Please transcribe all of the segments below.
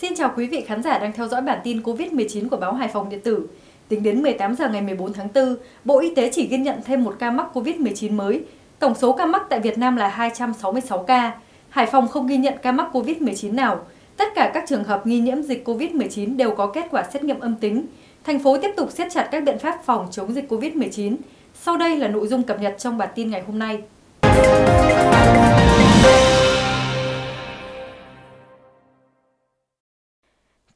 Xin chào quý vị khán giả đang theo dõi bản tin COVID-19 của báo Hải Phòng Điện tử. Tính đến 18 giờ ngày 14 tháng 4, Bộ Y tế chỉ ghi nhận thêm một ca mắc COVID-19 mới. Tổng số ca mắc tại Việt Nam là 266 ca. Hải Phòng không ghi nhận ca mắc COVID-19 nào. Tất cả các trường hợp nghi nhiễm dịch COVID-19 đều có kết quả xét nghiệm âm tính. Thành phố tiếp tục siết chặt các biện pháp phòng chống dịch COVID-19. Sau đây là nội dung cập nhật trong bản tin ngày hôm nay.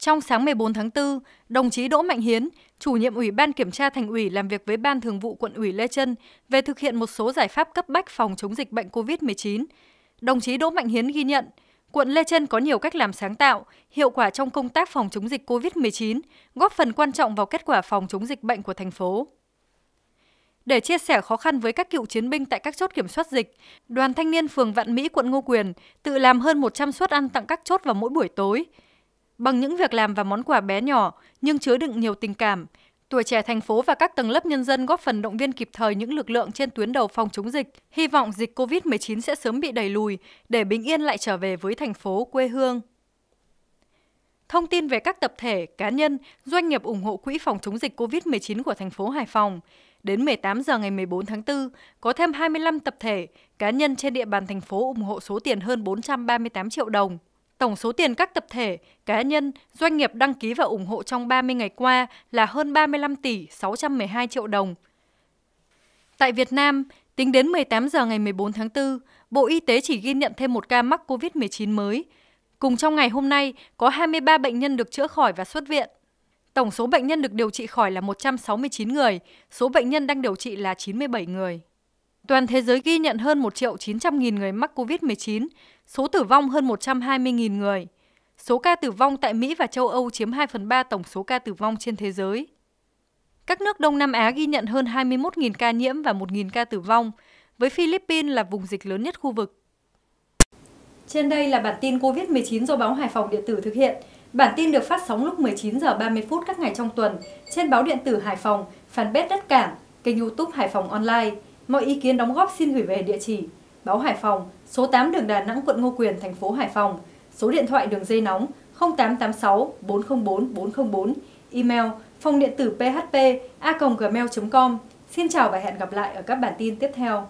Trong sáng 14 tháng 4, đồng chí Đỗ Mạnh Hiến, chủ nhiệm Ủy ban Kiểm tra Thành ủy làm việc với Ban Thường vụ Quận ủy Lê Trân về thực hiện một số giải pháp cấp bách phòng chống dịch bệnh COVID-19. Đồng chí Đỗ Mạnh Hiến ghi nhận, quận Lê Trân có nhiều cách làm sáng tạo, hiệu quả trong công tác phòng chống dịch COVID-19, góp phần quan trọng vào kết quả phòng chống dịch bệnh của thành phố. Để chia sẻ khó khăn với các cựu chiến binh tại các chốt kiểm soát dịch, Đoàn Thanh niên phường Vạn Mỹ, quận Ngô Quyền tự làm hơn 100 suất ăn tặng các chốt vào mỗi buổi tối – Bằng những việc làm và món quà bé nhỏ nhưng chứa đựng nhiều tình cảm, tuổi trẻ thành phố và các tầng lớp nhân dân góp phần động viên kịp thời những lực lượng trên tuyến đầu phòng chống dịch. Hy vọng dịch COVID-19 sẽ sớm bị đẩy lùi để bình yên lại trở về với thành phố quê hương. Thông tin về các tập thể, cá nhân, doanh nghiệp ủng hộ quỹ phòng chống dịch COVID-19 của thành phố Hải Phòng. Đến 18 giờ ngày 14 tháng 4, có thêm 25 tập thể, cá nhân trên địa bàn thành phố ủng hộ số tiền hơn 438 triệu đồng. Tổng số tiền các tập thể, cá nhân, doanh nghiệp đăng ký và ủng hộ trong 30 ngày qua là hơn 35 tỷ 612 triệu đồng. Tại Việt Nam, tính đến 18 giờ ngày 14 tháng 4, Bộ Y tế chỉ ghi nhận thêm một ca mắc COVID-19 mới. Cùng trong ngày hôm nay, có 23 bệnh nhân được chữa khỏi và xuất viện. Tổng số bệnh nhân được điều trị khỏi là 169 người, số bệnh nhân đang điều trị là 97 người. Toàn thế giới ghi nhận hơn 1 triệu 900 nghìn người mắc COVID-19, số tử vong hơn 120 nghìn người. Số ca tử vong tại Mỹ và châu Âu chiếm 2 phần 3 tổng số ca tử vong trên thế giới. Các nước Đông Nam Á ghi nhận hơn 21.000 ca nhiễm và 1.000 ca tử vong, với Philippines là vùng dịch lớn nhất khu vực. Trên đây là bản tin COVID-19 do báo Hải Phòng Điện tử thực hiện. Bản tin được phát sóng lúc 19 h 30 phút các ngày trong tuần trên báo điện tử Hải Phòng, fanpage Đất Cảng, kênh YouTube Hải Phòng Online. Mọi ý kiến đóng góp xin gửi về địa chỉ Báo Hải Phòng, số 8 đường Đà Nẵng, quận Ngô Quyền, thành phố Hải Phòng, số điện thoại đường dây nóng 0886 404 404, email phòng điện tử php a gmail.com. Xin chào và hẹn gặp lại ở các bản tin tiếp theo.